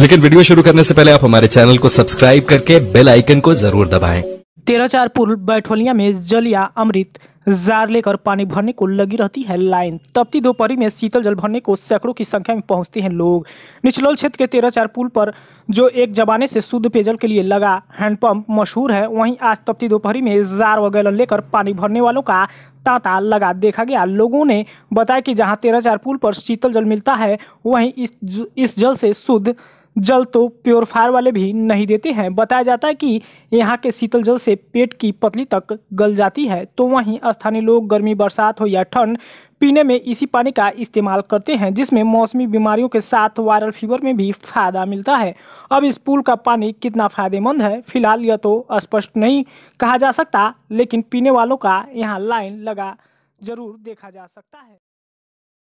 लेकिन वीडियो शुरू करने से पहले आप हमारे चैनल को सब्सक्राइब करके बेल आइकन को जरूर दबाएं। तेरह चार पुल बैठवलिया में जल या अमृत जार लेकर पानी भरने को लगी रहती है लाइन तपती दोपहरी में शीतल जल भरने को सैकड़ों की संख्या में पहुंचते हैं लोग निचलोल क्षेत्र के तेरह चार पुल पर जो एक जमाने से शुद्ध पेयजल के लिए लगा हैंडपंप मशहूर है वहीं आज तपती दोपहरी में जार व गैलन लेकर पानी भरने वालों का तांता लगा देखा गया लोगों ने बताया कि जहाँ तेरह चार पुल पर शीतल जल मिलता है वहीं इस इस जल से शुद्ध जल तो प्योरफायर वाले भी नहीं देते हैं बताया जाता है कि यहाँ के शीतल जल से पेट की पतली तक गल जाती है तो वहीं स्थानीय लोग गर्मी बरसात हो या ठंड पीने में इसी पानी का इस्तेमाल करते हैं जिसमें मौसमी बीमारियों के साथ वायरल फीवर में भी फायदा मिलता है अब इस पुल का पानी कितना फायदेमंद है फिलहाल यह तो स्पष्ट नहीं कहा जा सकता लेकिन पीने वालों का यहाँ लाइन लगा जरूर देखा जा सकता है